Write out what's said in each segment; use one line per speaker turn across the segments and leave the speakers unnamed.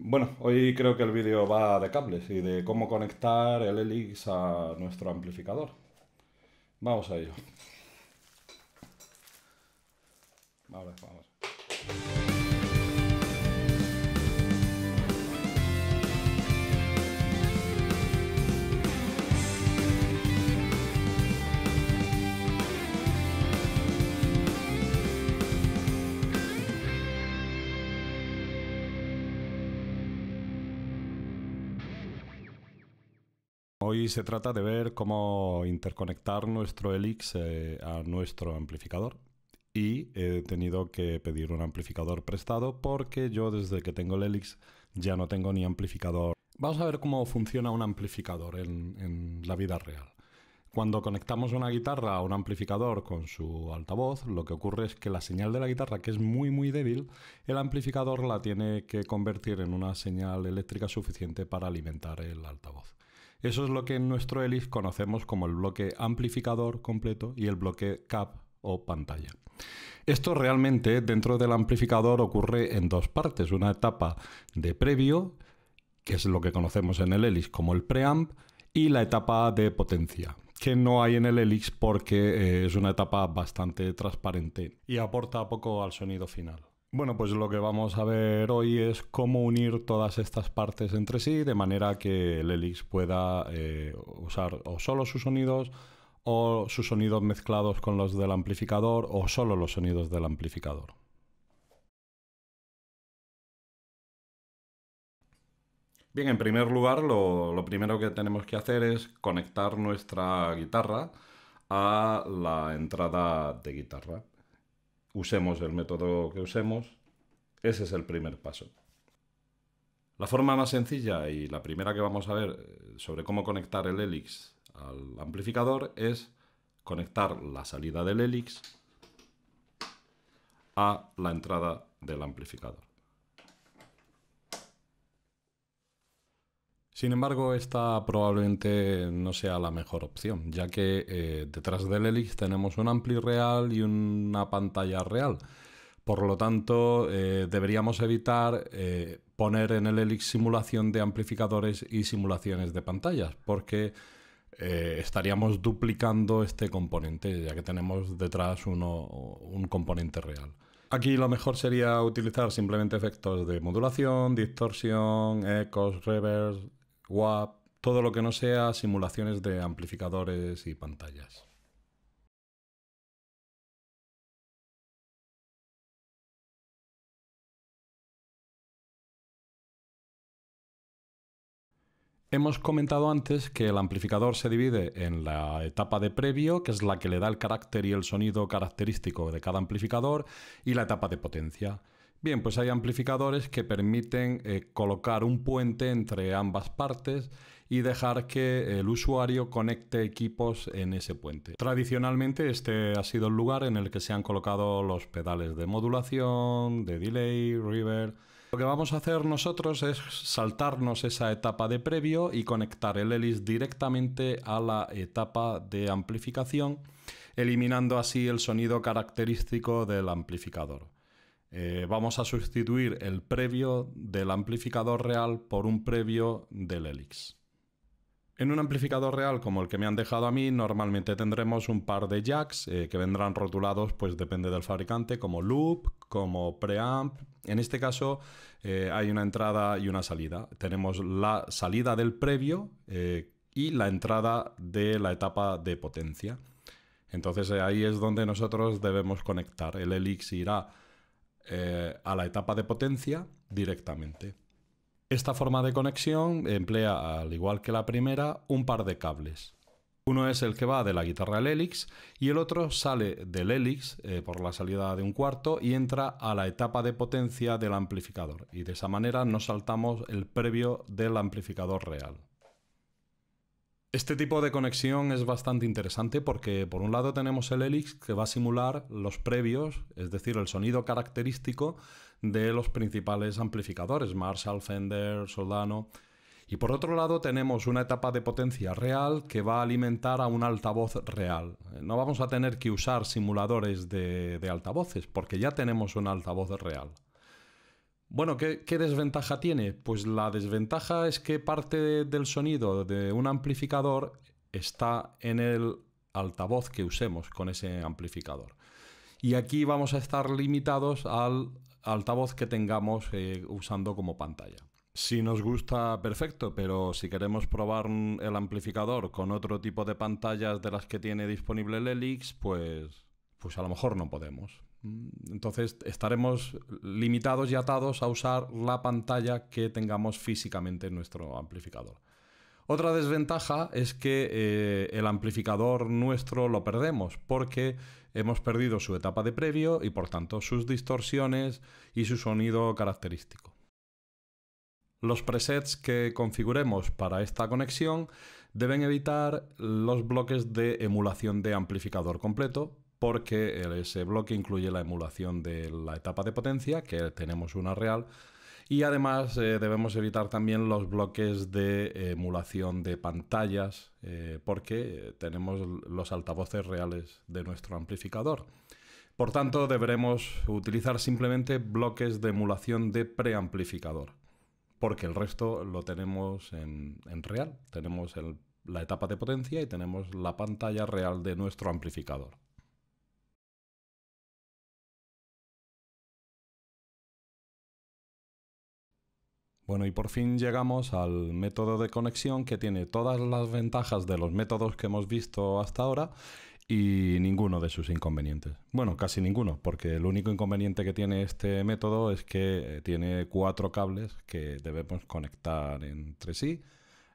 Bueno, hoy creo que el vídeo va de cables y de cómo conectar el Helix a nuestro amplificador. Vamos a ello. vamos. Hoy se trata de ver cómo interconectar nuestro Helix eh, a nuestro amplificador. Y he tenido que pedir un amplificador prestado porque yo desde que tengo el Helix ya no tengo ni amplificador. Vamos a ver cómo funciona un amplificador en, en la vida real. Cuando conectamos una guitarra a un amplificador con su altavoz, lo que ocurre es que la señal de la guitarra, que es muy muy débil, el amplificador la tiene que convertir en una señal eléctrica suficiente para alimentar el altavoz. Eso es lo que en nuestro Helix conocemos como el bloque amplificador completo y el bloque CAP o pantalla. Esto realmente dentro del amplificador ocurre en dos partes, una etapa de previo, que es lo que conocemos en el Helix como el preamp, y la etapa de potencia, que no hay en el Helix porque eh, es una etapa bastante transparente y aporta poco al sonido final. Bueno, pues lo que vamos a ver hoy es cómo unir todas estas partes entre sí de manera que el Helix pueda eh, usar o solo sus sonidos o sus sonidos mezclados con los del amplificador o solo los sonidos del amplificador. Bien, en primer lugar, lo primero que tenemos que hacer es conectar nuestra guitarra a la entrada de guitarra usemos el método que usemos, ese es el primer paso. La forma más sencilla y la primera que vamos a ver eh, sobre cómo conectar el Helix al amplificador es conectar la salida del Helix a la entrada del amplificador. Sin embargo, esta probablemente no sea la mejor opción, ya que eh, detrás del Helix tenemos un ampli real y una pantalla real. Por lo tanto, eh, deberíamos evitar eh, poner en el Helix simulación de amplificadores y simulaciones de pantallas, porque estaríamos duplicando este componente, ya que tenemos detrás un componente real. Aquí lo mejor sería utilizar simplemente efectos de modulación, distorsión, ecos, reverse. WAP, todo lo que no sea simulaciones de amplificadores y pantallas. Hemos comentado antes que el amplificador se divide en la etapa de previo, que es la que le da el carácter y el sonido característico de cada amplificador, y la etapa de potencia. Bien, pues hay amplificadores que permiten eh, colocar un puente entre ambas partes y dejar que el usuario conecte equipos en ese puente. Tradicionalmente este ha sido el lugar en el que se han colocado los pedales de modulación, de delay, reverb. Lo que vamos a hacer nosotros es saltarnos esa etapa de previo y conectar el hélice directamente a la etapa de amplificación, eliminando así el sonido característico del amplificador. Eh, vamos a sustituir el previo del amplificador real por un previo del Helix. En un amplificador real como el que me han dejado a mí, normalmente tendremos un par de jacks eh, que vendrán rotulados, pues depende del fabricante, como loop, como preamp. En este caso eh, hay una entrada y una salida. Tenemos la salida del previo y la entrada de la etapa de potencia. Entonces ahí es donde nosotros debemos conectar. El Helix irá eh, a la etapa de potencia directamente. Esta forma de conexión emplea, al igual que la primera, un par de cables. Uno es el que va de la guitarra al Helix y el otro sale del Helix eh, por la salida de un cuarto y entra a la etapa de potencia del amplificador. Y de esa manera nos saltamos el previo del amplificador real. Este tipo de conexión es bastante interesante porque por un lado tenemos el Helix que va a simular los previos, es decir, el sonido característico de los principales amplificadores, Marshall, Fender, Soldano. Y por otro lado tenemos una etapa de potencia real que va a alimentar a un altavoz real. No vamos a tener que usar simuladores de, de altavoces porque ya tenemos un altavoz real. Bueno, ¿qué, desventaja tiene? Pues la desventaja es que parte del sonido de un amplificador está en el altavoz que usemos con ese amplificador. Y aquí vamos a estar limitados al altavoz que tengamos eh, usando como pantalla. Si nos gusta, perfecto, pero si queremos probar el amplificador con otro tipo de pantallas de las que tiene disponible el Helix, pues, pues a lo mejor no podemos. Mm, entonces estaremos limitados y atados a usar la pantalla que tengamos físicamente en nuestro amplificador. Otra desventaja es que eh, el amplificador nuestro lo perdemos porque hemos perdido su etapa de previo y por tanto sus distorsiones y su sonido característico. Los presets que configuremos para esta conexión deben evitar los bloques de emulación de amplificador completo, porque ese bloque incluye la emulación de la etapa de potencia, que tenemos una real, y además eh, debemos evitar también los bloques de emulación de pantallas, eh, porque tenemos los altavoces reales de nuestro amplificador. Por tanto, deberemos utilizar simplemente bloques de emulación de preamplificador, porque el resto lo tenemos en, real. Tenemos la etapa de potencia y tenemos la pantalla real de nuestro amplificador. Bueno, y por fin llegamos al método de conexión que tiene todas las ventajas de los métodos que hemos visto hasta ahora y ninguno de sus inconvenientes. Bueno, casi ninguno, porque el único inconveniente que tiene este método es que eh, tiene cuatro cables que debemos conectar entre sí,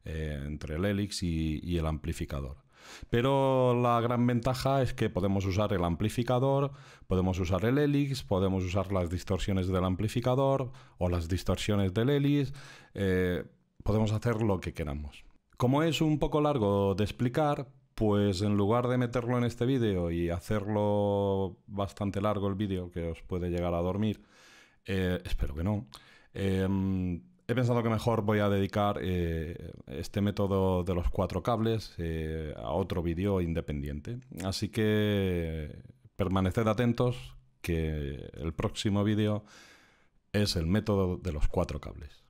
eh, entre el Helix y el amplificador. Pero la gran ventaja es que podemos usar el amplificador, podemos usar el helix, podemos usar las distorsiones del amplificador o las distorsiones del helix, eh, podemos hacer lo que queramos. Como es un poco largo de explicar, pues en lugar de meterlo en este vídeo y hacerlo bastante largo el vídeo, que os puede llegar a dormir, eh, espero que no, em, he pensado que mejor voy a dedicar eh, este método de los cuatro cables eh, a otro vídeo independiente. Así que permaneced atentos que el próximo vídeo es el método de los cuatro cables.